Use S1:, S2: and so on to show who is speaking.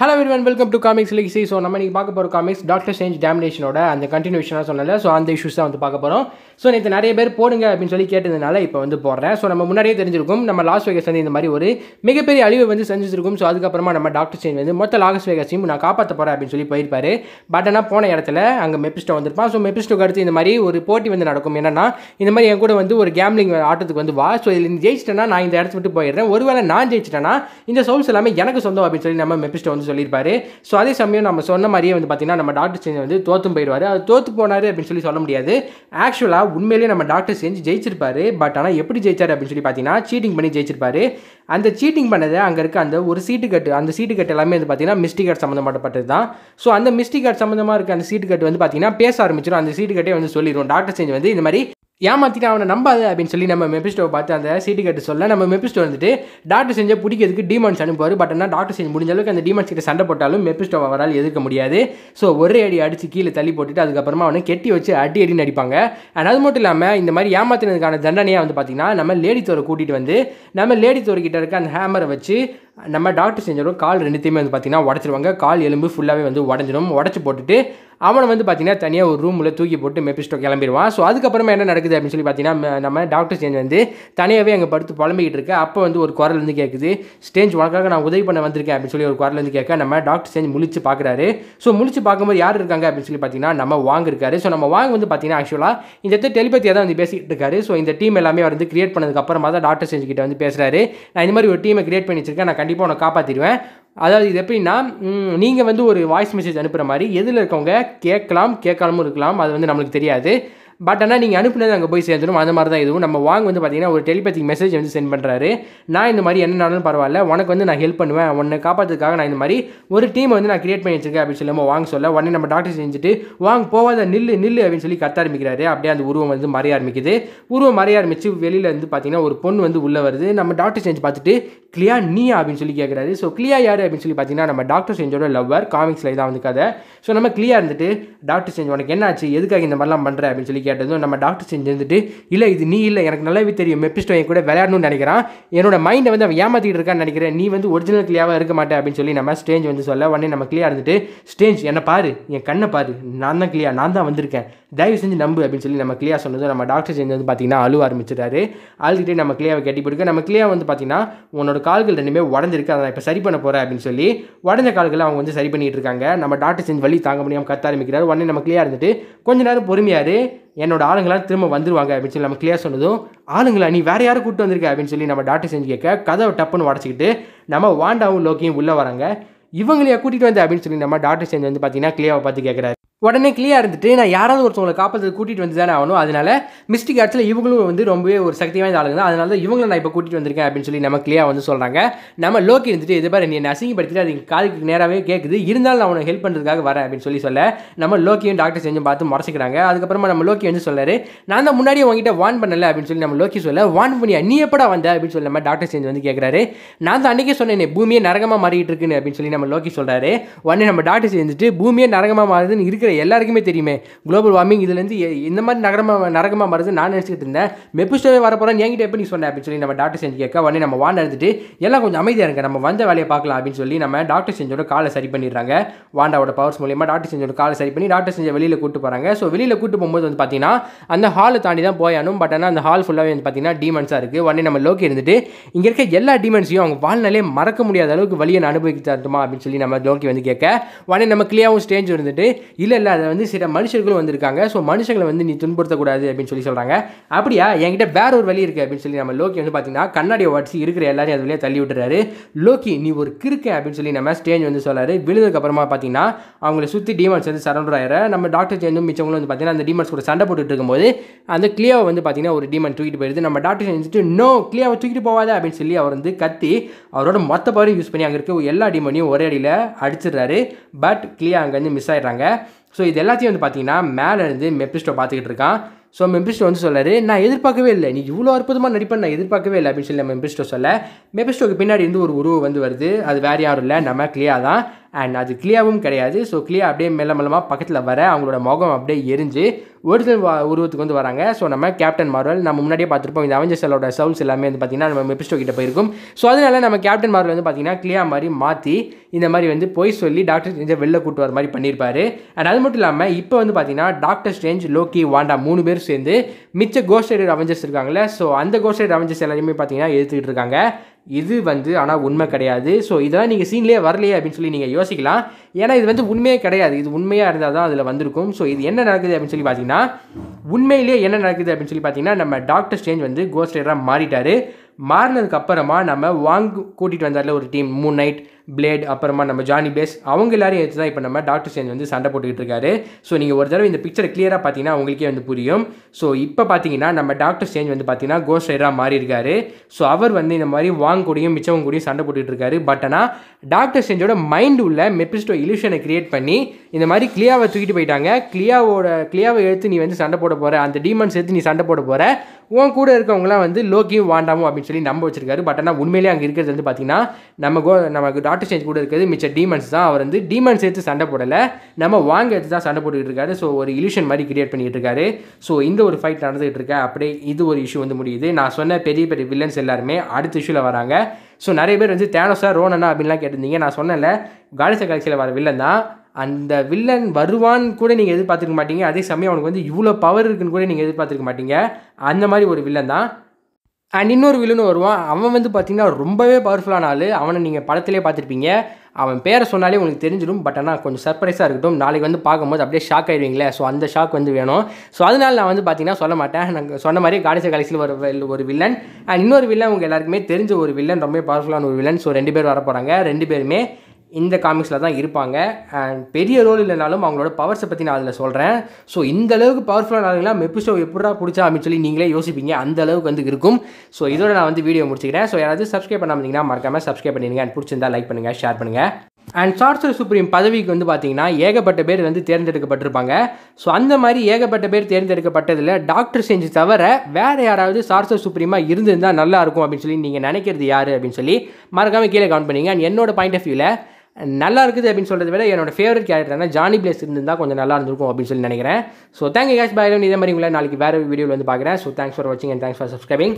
S1: hello when welcome to comics லிக்ஸி so நம்ம இன்றைக்கி பார்க்க போகிற காமிக்ஸ் டாக்டர் சேஞ்ச் டேமினேஷனோட அந்த கண்டினியூஷனாக சொன்னல ஸோ அந்த இஷ்யூஸ் தான் வந்து பார்க்க போகிறோம் ஸோ நேற்று நிறைய பேர் போடுங்க அப்படின்னு சொல்லி கேட்டதுனால இப்போ வந்து போடுறேன் ஸோ நம்ம முன்னாடியே தெரிஞ்சிருக்கும் நம்ம லாஸ் வேகஸ் வந்து இந்த மாதிரி ஒரு மிகப்பெரிய அழிவை வந்து செஞ்சுருக்கும் ஸோ அதுக்கப்புறமா நம்ம டாக்டர் சேஞ்ச் வந்து மொத்த லாஸ் வேகஸையும் நான் காப்பாற்ற போகிறேன் அப்படின்னு சொல்லி போயிருப்பார் பட் ஆனால் போன இடத்துல அங்கே மெப்பிஸ்டோ வந்திருப்பான் ஸோ மெப்பிஸ்டோக்கு அடுத்து இந்த மாதிரி ஒரு போட்டி வந்து நடக்கும் என்னன்னா இந்த மாதிரி என் கூட வந்து ஒரு கேம்லிங் ஆட்டத்துக்கு வந்து வா ஸோ இதில் ஜெயிச்சிட்டேன்னா நான் இந்த இடத்து விட்டு போயிடுறேன் ஒருவேளை நான் ஜெயிச்சிட்டேன்னா இந்த சோல்ஸ் எல்லாமே எனக்கு சொந்தம் அப்படின்னு சொல்லி நம்ம மெப்பிஸ்டோ வந்து வந்து சொல்லியிருப்பாரு ஸோ அதே சமயம் நம்ம சொன்ன மாதிரியே வந்து பார்த்தீங்கன்னா நம்ம டாக்டர் சேஞ்ச் வந்து தோற்றும் போயிடுவார் அது தோற்று போனார் அப்படின்னு சொல்லி சொல்ல முடியாது ஆக்சுவலாக உண்மையிலேயே நம்ம டாக்டர் சேஞ்ச் ஜெயிச்சிருப்பாரு பட் ஆனால் எப்படி ஜெயிச்சார் அப்படின்னு சொல்லி பார்த்தீங்கன்னா சீட்டிங் பண்ணி ஜெயிச்சிருப்பாரு அந்த சீட்டிங் பண்ணது அங்கே இருக்க அந்த ஒரு சீட்டு கட்டு அந்த சீட்டு கட்டு எல்லாமே வந்து பார்த்தீங்கன்னா கார்டு சம்மந்தப்பட்டது தான் ஸோ அந்த கார்டு சம்மந்தமாக இருக்க அந்த சீட்டு கட்டு வந்து பார்த்தீங்கன்னா பேச ஆரம்பிச்சிடும் அந்த சீட்டு கட்டே வந்து சொல்லிடும் டாக்டர் செஞ்சு வந்து இந்த மாதிரி ஏமாத்திட்டு அவனை நம்பாது அப்படின்னு சொல்லி நம்ம மெபிஸ்டோவை பார்த்து அந்த சீட்டு கட்டு சொல்ல நம்ம மெபிஸ்டோ வந்துட்டு டாக்டர் செஞ்சு பிடிக்கிறதுக்கு டீமான்ஸ் அனுப்புவார் பட் ஆனால் டாக்டர் செஞ்சு முடிஞ்ச அளவுக்கு அந்த டீமான்ஸ் கிட்ட சண்டை போட்டாலும் மெபிஸ்டோ அவரால் எதிர்க்க முடியாது ஸோ ஒரே அடி அடித்து கீழே தள்ளி போட்டுட்டு அதுக்கப்புறமா அவனை கெட்டி வச்சு அடி அடின்னு அடிப்பாங்க அண்ட் அது மட்டும் இல்லாமல் இந்த மாதிரி ஏமாத்தினதுக்கான தண்டனையாக வந்து பார்த்தீங்கன்னா நம்ம லேடி தோரை கூட்டிகிட்டு வந்து நம்ம லேடி தோரை கிட்டே இருக்க அந்த ஹேமரை வச்சு நம்ம டாக்டர் செஞ்சிடும் கால் ரெண்டுத்தையுமே வந்து பார்த்திங்கன்னா உடச்சிருவாங்க கால் எலும்பு ஃபுல்லாகவே வந்து உடஞ்சிடும் உடச்சி போட்டுட்டு அவனை வந்து பார்த்தீங்கன்னா தனியாக ஒரு ரூமில் தூக்கி போட்டு மெப்பிஸ்டோ கிளம்பிடுவான் ஸோ அதுக்கப்புறமா என்ன நடக்குது அப்படின்னு சொல்லி பார்த்தீங்கன்னா நம்ம டாக்டர் ஸ்டேஞ்ச் வந்து தனியாகவே அங்கே படுத்து புலம்பிக்கிட்டு இருக்கு அப்போ வந்து ஒரு குரல் வந்து கேட்குது ஸ்டேஞ்ச் உனக்காக நான் உதவி பண்ண வந்திருக்கேன் அப்படின்னு சொல்லி ஒரு குரல் வந்து கேட்க நம்ம டாக்டர் ஸ்டேஞ்ச் முழிச்சு பார்க்குறாரு ஸோ முழிச்சு பார்க்கும்போது யார் இருக்காங்க அப்படின்னு சொல்லி பார்த்தீங்கன்னா நம்ம வாங்க இருக்காரு ஸோ நம்ம வாங்க வந்து பார்த்தீங்கன்னா ஆக்சுவலாக இந்த இடத்துல டெலிபத்தியாக தான் வந்து பேசிக்கிட்டு இருக்காரு ஸோ இந்த டீம் எல்லாமே வந்து கிரியேட் பண்ணதுக்கப்புறமா தான் டாக்டர் ஸ்டேஞ்ச் கிட்ட வந்து பேசுகிறாரு நான் இந்த மாதிரி ஒரு டீமை கிரியேட் பண்ணி வச்சிருக்கேன் நான் கண்டிப்பாக உனக்கு காப்பாற்றிடுவேன் அதாவது இது எப்படின்னா நீங்கள் வந்து ஒரு வாய்ஸ் மெசேஜ் அனுப்புகிற மாதிரி எதில் இருக்கவங்க கேட்கலாம் கேட்காமலும் இருக்கலாம் அது வந்து நம்மளுக்கு தெரியாது பட் ஆனால் நீங்கள் அனுப்புனது அங்கே போய் சேர்ந்துடும் அந்த மாதிரி தான் இதுவும் நம்ம வாங்க வந்து பார்த்தீங்கன்னா ஒரு டெலிபேத்திக் மெசேஜ் வந்து சென்ட் பண்ணுறாரு நான் இந்த மாதிரி என்னன்னாலும் பரவாயில்ல உனக்கு வந்து நான் ஹெல்ப் பண்ணுவேன் உன்னை காப்பாற்றுறதுக்காக நான் இந்த மாதிரி ஒரு டீம் வந்து நான் கிரியேட் பண்ணி வச்சிருக்கேன் அப்படின்னு நம்ம வாங்க சொல்ல உடனே நம்ம டாக்டர் செஞ்சுட்டு வாங்க போகாத நில்லு நில்லு அப்படின்னு சொல்லி கத்த ஆரம்பிக்கிறாரு அப்படியே அந்த உருவம் வந்து மறைய ஆரம்பிக்குது உருவம் மறைய ஆரம்பிச்சு வெளியில் வந்து பார்த்தீங்கன்னா ஒரு பொண்ணு வந்து உள்ளே வருது நம்ம டாக்டர் செஞ்சு பார்த்துட்டு கிளியா நீ அப்படின்னு சொல்லி கேட்குறாரு ஸோ கிளியா யார் அப்படின்னு சொல்லி பார்த்தீங்கன்னா நம்ம டாக்டர் செஞ்சோட லவ்வர் காமிக்ஸில் இதான் வந்து கதை ஸோ நம்ம கிளியாக இருந்துட்டு டாக்டர் செஞ்சு உனக்கு என்னாச்சு எதுக்காக இந்த மாதிரிலாம் பண்ணுற அப்படின்னு சொல்லி கேட்டதும் நம்ம டாக்டர் செஞ்சுருந்துட்டு இல்லை இது நீ இல்லை எனக்கு நல்லாவே தெரியும் மெப்பிஸ்டோ என் கூட விளையாடணும்னு நினைக்கிறான் என்னோட மைண்டை வந்து அவன் ஏமாற்றிட்டு இருக்கான்னு நினைக்கிறேன் நீ வந்து ஒரிஜினல் கிளியாவாக இருக்க மாட்டேன் அப்படின்னு சொல்லி நம்ம ஸ்டேஜ் வந்து சொல்ல உடனே நம்ம கிளியாக இருந்துட்டு ஸ்டேஜ் என்னை பாரு என் கண்ணை பாரு நான் தான் கிளியா நான் தான் வந்திருக்கேன் தயவு செஞ்சு நம்பு அப்படின்னு சொல்லி நம்ம கிளியா சொன்னதும் நம்ம டாக்டர் செஞ்சு வந்து பார்த்தீங்கன்னா அழுவ ஆரம்பிச்சிட்டாரு அழுதுகிட்டே நம்ம கிளியாவை கட்டி போட்டுக்க நம்ம கிளியா வந்து பார்த்தீங்கன்னா உன்னோட கால்கள் ரெண்டுமே உடஞ்சிருக்கு அதை நான் இப்போ சரி பண்ண போகிறேன் அப்படின்னு சொல்லி உடஞ்ச கால்களை அவங்க வந்து சரி பண்ணிகிட்டு இருக்காங்க நம்ம டாக்டர் செஞ்சு வழி தாங்க முடியாமல் கத்த ஆரம்பிக்கிறார் உடனே நம்ம கிளியாக இருந்துட்டு கொஞ்ச நேரம் பொறுமையாரு என்னோட ஆளுங்களாம் திரும்ப வந்துடுவாங்க அப்படின்னு சொல்லி நம்ம கிளியர் சொன்னதும் ஆளுங்களா நீ வேறு யாரும் கூப்பிட்டு வந்திருக்க அப்படின்னு சொல்லி நம்ம டாக்டர் செஞ்சு கேட்க கதவை டப்புன்னு உடச்சிக்கிட்டு நம்ம வாண்டாவும் லோக்கியும் உள்ளே வராங்க இவங்களையே கூட்டிகிட்டு வந்தேன் அப்படின்னு சொல்லி நம்ம டாக்டர் செஞ்சு வந்து பார்த்தீங்கன்னா கிளியாவை பார்த்து கேட்குறாரு உடனே கிளியாக இருந்துட்டு நான் யாராவது ஒருத்தவங்களை காப்பாற்ற கூட்டிகிட்டு வந்து தானே ஆகணும் அதனால மிஸ்டிக் ஆர்ட்ஸில் இவங்களும் வந்து ரொம்பவே ஒரு சக்தி வாய்ந்த ஆளுங்க தான் அதனால தான் இவங்களை நான் இப்போ கூட்டிகிட்டு வந்திருக்கேன் அப்படின்னு சொல்லி நம்ம கிளியாக வந்து சொல்கிறாங்க நம்ம லோக்கி இருந்துட்டு இதை மாதிரி நீ அசிங்கப்படுத்திட்டு அது காதுக்கு நேராகவே கேட்குது இருந்தாலும் நான் அவனை ஹெல்ப் பண்ணுறதுக்காக வரேன் அப்படின்னு சொல்லி சொல்ல நம்ம லோக்கியும் டாக்டர் செஞ்சும் பார்த்து முறைச்சிக்கிறாங்க அதுக்கப்புறமா நம்ம லோக்கி வந்து சொல்லாரு நான் தான் முன்னாடியே உங்ககிட்ட வான் பண்ணலை அப்படின்னு சொல்லி நம்ம லோக்கி சொல்ல வான் பண்ணியா நீ எப்படா வந்த அப்படின்னு சொல்லி நம்ம டாக்டர் செஞ்சு வந்து கேட்குறாரு நான் தான் அன்றைக்கே சொன்னேன் பூமியே நரகமாக மாறிட்டு இருக்குன்னு அப்படின்னு சொல்லி நம்ம லோக்கி சொல்கிறாரு உடனே நம்ம டாக்டர் செஞ்சுட்டு பூமியே நரகமாக மாறுதுன்னு இருக்கிற இருக்கிற எல்லாருக்குமே தெரியுமே குளோபல் வார்மிங் இதுலேருந்து இந்த மாதிரி நகரமாக நரகமாக மருந்து நான் நினச்சிக்கிட்டு இருந்தேன் மெப்புஸ்டோவே வரப்போகிறேன் என்கிட்ட எப்படி நீ சொன்னேன் அப்படின்னு சொல்லி நம்ம டாக்டர் செஞ்சு கேட்க உடனே நம்ம வாண்ட எடுத்துட்டு எல்லாம் கொஞ்சம் அமைதியாக இருக்கு நம்ம வந்த வேலையை பார்க்கலாம் அப்படின்னு சொல்லி நம்ம டாக்டர் செஞ்சோட காலை சரி பண்ணிடுறாங்க வாண்டாவோட பவர்ஸ் மூலியமாக டாக்டர் செஞ்சோட காலை சரி பண்ணி டாக்டர் செஞ்ச வெளியில் கூட்டு போகிறாங்க ஸோ வெளியில் கூட்டு போகும்போது வந்து பார்த்தீங்கன்னா அந்த ஹாலை தாண்டி தான் போயானும் பட் ஆனால் அந்த ஹால் ஃபுல்லாகவே வந்து பார்த்தீங்கன்னா டீமன்ஸாக இருக்குது உடனே நம்ம லோக்கி இருந்துட்டு இங்கே இருக்க எல்லா டீமன்ஸையும் அவங்க வாழ்நிலையே மறக்க முடியாத அளவுக்கு வழியை அனுபவிக்கிறதுமா அப்படின்னு சொல்லி நம்ம லோக்கி வந்து கேட்க உடனே நம்ம கிளியாகவும் ஸ்டேஜ் இருந்துட்டு இல்லை இல்லை இல்லை அதை வந்து சில மனுஷர்களும் வந்திருக்காங்க ஸோ மனுஷங்களை வந்து நீ துன்புறுத்தக்கூடாது அப்படின்னு சொல்லி சொல்கிறாங்க அப்படியா என்கிட்ட வேற ஒரு வழி இருக்குது அப்படின்னு சொல்லி நம்ம லோக்கி வந்து பார்த்தீங்கன்னா கண்ணாடியை வடிச்சு இருக்கிற எல்லாரையும் அது வழியாக தள்ளி விட்டுறாரு லோக்கி நீ ஒரு கிறுக்க அப்படின்னு சொல்லி நம்ம ஸ்டேஜ் வந்து சொல்கிறாரு விழுந்ததுக்கப்புறமா பார்த்தீங்கன்னா அவங்கள சுற்றி டீமன்ஸ் வந்து சரண்டர் ஆகிற நம்ம டாக்டர் சேஞ்சும் மிச்சவங்களும் வந்து பார்த்தீங்கன்னா அந்த டீமன்ஸ் கூட சண்டை போட்டுட்டு இருக்கும்போது அந்த கிளியாவை வந்து பார்த்தீங்கன்னா ஒரு டீமன் தூக்கிட்டு போயிடுது நம்ம டாக்டர் செஞ்சுட்டு நோ கிளியாவை தூக்கிட்டு போவாத அப்படின்னு சொல்லி அவர் வந்து கத்தி அவரோட மொத்த பவரையும் யூஸ் பண்ணி அங்கே இருக்க எல்லா டீமனையும் ஒரே அடியில் அடிச்சிடுறாரு பட் கிளியா அங்கேருந்து மிஸ் ஆயிடுறாங்க ஸோ இது எல்லாத்தையும் வந்து பார்த்தீங்கன்னா மேலே இருந்து மெப்பிஸ்டோ பார்த்துக்கிட்டு இருக்கான் ஸோ மெம்பிஸ்டோ வந்து சொல்லாரு நான் எதிர்பார்க்கவே இல்லை நீ இவ்வளோ அற்புதமாக நடிப்பேன் நான் எதிர்பார்க்கவே இல்லை அப்படின்னு சொல்லி மெம்பிஸ்டோ சொல்ல மெம்பிஸ்டோக்கு பின்னாடி இருந்து ஒரு உருவம் வந்து வருது அது வேறு யாரும் இல்லை நம்ம கிளியாக தான் அண்ட் அது கிளியாவும் கிடையாது ஸோ கிளியா அப்படியே மெல்ல மெல்லமாக பக்கத்தில் வர அவங்களோட முகம் அப்படியே எரிஞ்சு ஒரிஜினல் உருவத்துக்கு வந்து வராங்க ஸோ நம்ம கேப்டன் மார்வல் நம்ம முன்னாடியே பார்த்துருப்போம் இந்த அவெஞ்சர்ஸோட சவுல்ஸ் எல்லாமே வந்து பார்த்திங்கன்னா நம்ம மெபிஸ்டோ கிட்ட போயிருக்கும் ஸோ அதனால நம்ம கேப்டன் மார்வல் வந்து பார்த்திங்கன்னா கிளியா மாதிரி மாற்றி இந்த மாதிரி வந்து போய் சொல்லி டாக்டர் ஸ்ட்ரேஞ்சை வெளில கூட்டு வர மாதிரி பண்ணியிருப்பாரு அண்ட் அது மட்டும் இல்லாமல் இப்போ வந்து பார்த்திங்கன்னா டாக்டர் ஸ்ட்ரேஞ்ச் லோக்கி வாண்டா மூணு பேர் சேர்ந்து மிச்ச கோஸ்ட் அவஞ்சர்ஸ் இருக்காங்களே ஸோ அந்த கோஸ்ட் அவஞ்சர்ஸ் அவெஞ்சர்ஸ் எல்லாருமே பார்த்திங்கன்னா எடுத்துக்கிட்டு இருக்காங்க இது வந்து ஆனால் உண்மை கிடையாது ஸோ இதெல்லாம் நீங்கள் சீன்லேயே வரலையே அப்படின்னு சொல்லி நீங்கள் யோசிக்கலாம் ஏன்னா இது வந்து உண்மையே கிடையாது இது உண்மையாக இருந்தால் தான் அதில் வந்திருக்கும் ஸோ இது என்ன நடக்குது அப்படின்னு சொல்லி பார்த்தீங்கன்னா உண்மையிலேயே என்ன நடக்குது அப்படின்னு சொல்லி பார்த்தீங்கன்னா நம்ம டாக்டர் ஸ்டேஞ்ச் வந்து கோஸ்டேராக மாறிட்டார் மாறினதுக்கு அப்புறமா நம்ம வாங் கூட்டிகிட்டு வந்தார்ல ஒரு டீம் மூன் நைட் பிளேட் அப்புறமா நம்ம ஜானி பேஸ் அவங்க எல்லாரையும் எடுத்து தான் இப்போ நம்ம டாக்டர் சேஞ்ச் வந்து சண்டை போட்டுக்கிட்டு இருக்காரு ஸோ நீங்கள் ஒரு தடவை இந்த பிக்சரை கிளியராக பார்த்தீங்கன்னா உங்களுக்கே வந்து புரியும் ஸோ இப்போ பார்த்தீங்கன்னா நம்ம டாக்டர் சேஞ்ச் வந்து பார்த்தீங்கன்னா கோஸ்ட் ரைடராக மாறி இருக்காரு ஸோ அவர் வந்து இந்த மாதிரி வாங் கூடயும் மிச்சவங்க கூடயும் சண்டை போட்டுக்கிட்டு இருக்காரு பட் ஆனால் டாக்டர் சேஞ்சோட மைண்ட் உள்ள மெப்பிஸ்டோ இலியூஷனை கிரியேட் பண்ணி இந்த மாதிரி கிளியாவை தூக்கிட்டு போயிட்டாங்க கிளியாவோட கிளியாவை எடுத்து நீ வந்து சண்டை போட போகிற அந்த டீமன்ஸ் எடுத்து நீ சண்டை போட போகிற உன் கூட இருக்கவங்களாம் வந்து லோக்கியும் வாண்டாமும் அப்படின்னு அப்படின்னு சொல்லி நம்ப வச்சிருக்காரு பட் ஆனால் உண்மையிலே அங்கே இருக்கிறது வந்து பார்த்தீங்கன்னா நம்ம கோ நமக்கு டாக்டர் சேஞ்ச் கூட இருக்கிறது மிச்ச டீமன்ஸ் தான் அவர் வந்து டீமன்ஸ் எடுத்து சண்டை போடலை நம்ம வாங்க எடுத்து தான் சண்டை போட்டுக்கிட்டு இருக்காரு ஸோ ஒரு இலியூஷன் மாதிரி கிரியேட் பண்ணிகிட்டு இருக்காரு ஸோ இந்த ஒரு ஃபைட் நடந்துகிட்டு இருக்க அப்படியே இது ஒரு இஷ்யூ வந்து முடியுது நான் சொன்ன பெரிய பெரிய வில்லன்ஸ் எல்லாருமே அடுத்த இஷ்யூவில் வராங்க ஸோ நிறைய பேர் வந்து தேனோசா ரோனனா அப்படின்லாம் கேட்டிருந்தீங்க நான் சொன்னல காலிச கலெக்ஷனில் வர வில்லன் தான் அந்த வில்லன் வருவான்னு கூட நீங்கள் எதிர்பார்த்துருக்க மாட்டீங்க அதே சமயம் அவனுக்கு வந்து இவ்வளோ பவர் இருக்குன்னு கூட நீங்கள் எதிர்பார்த்துருக்க மாட்டீங்க அந்த மாதிரி ஒரு வில்லன் தான் அண்ட் இன்னொரு வில்லனும் வருவான் அவன் வந்து பார்த்திங்கன்னா ரொம்பவே பவர்ஃபுல்லான ஆள் அவனை நீங்கள் படத்திலே பார்த்துருப்பீங்க அவன் பேரை சொன்னாலே உங்களுக்கு தெரிஞ்சிடும் பட் ஆனால் கொஞ்சம் சர்ப்ரைஸாக இருக்கட்டும் நாளைக்கு வந்து பார்க்கும்போது அப்படியே ஷாக் ஆயிடுவீங்களே ஸோ அந்த ஷாக் வந்து வேணும் ஸோ அதனால் நான் வந்து பார்த்தீங்கன்னா சொல்ல மாட்டேன் நாங்கள் சொன்ன மாதிரி காடிசை கலெக்ஷன் ஒரு ஒரு வில்லன் அண்ட் இன்னொரு வில்லன் உங்கள் எல்லாருக்குமே தெரிஞ்ச ஒரு வில்லன் ரொம்ப பவர்ஃபுல்லான ஒரு வில்லன் ஸோ ரெண்டு பேர் வர போகிறாங்க ரெண்டு பேருமே இந்த காமிக்ஸில் தான் இருப்பாங்க அண்ட் பெரிய ரோல் இல்லைனாலும் அவங்களோட பவர்ஸை பற்றி நான் அதில் சொல்கிறேன் ஸோ இந்த அளவுக்கு பவர்ஃபுல்லான ஆளுங்களா மெப்பிஷோ எப்படா பிடிச்சா அப்படின்னு சொல்லி நீங்களே யோசிப்பீங்க அந்த அளவுக்கு வந்து இருக்கும் ஸோ இதோட நான் வந்து வீடியோ முடிச்சுக்கிறேன் ஸோ யாராவது சப்ஸ்கிரைப் பண்ணாமல் மறக்காமல் சப்ஸ்கிரைப் பண்ணிடுங்க அண்ட் பிடிச்சிருந்தா லைக் பண்ணுங்கள் ஷேர் பண்ணுங்கள் அண்ட் சார்சர் சுப்ரீம் பதவிக்கு வந்து பார்த்தீங்கன்னா ஏகப்பட்ட பேர் வந்து தேர்ந்தெடுக்கப்பட்டிருப்பாங்க ஸோ அந்த மாதிரி ஏகப்பட்ட பேர் தேர்ந்தெடுக்கப்பட்டதில் டாக்டர் செஞ்சு தவிர வேறு யாராவது சார்சர் சுப்ரீமாக இருந்திருந்தால் நல்லா இருக்கும் அப்படின்னு சொல்லி நீங்கள் நினைக்கிறது யார் அப்படின்னு சொல்லி மறக்காமல் கீழே கவுண்ட் பண்ணிங்க அண்ட் என்னோட பாயிண்ட் ஆஃப் வியூவில் நல்லா இருக்குது அப்படின்னு சொல்கிறத விட என்னோடய ஃபேவரட் கேரக்டர் என்ன ஜானி பிளேஸ் இருந்தால் கொஞ்சம் நல்லா இருந்திருக்கும் அப்படின்னு சொல்லி நினைக்கிறேன் ஸோ தேங்க்யூ கேஷ் பாய் இதே மாதிரி உங்களை நாளைக்கு வேறு வீடியோவில் வந்து பார்க்குறேன் ஸோ தேங்க்ஸ் ஃபார் வாட்சிங் அண்ட் தேங்க்ஸ் ஃபார் சப்ஸ்கிரைபிங்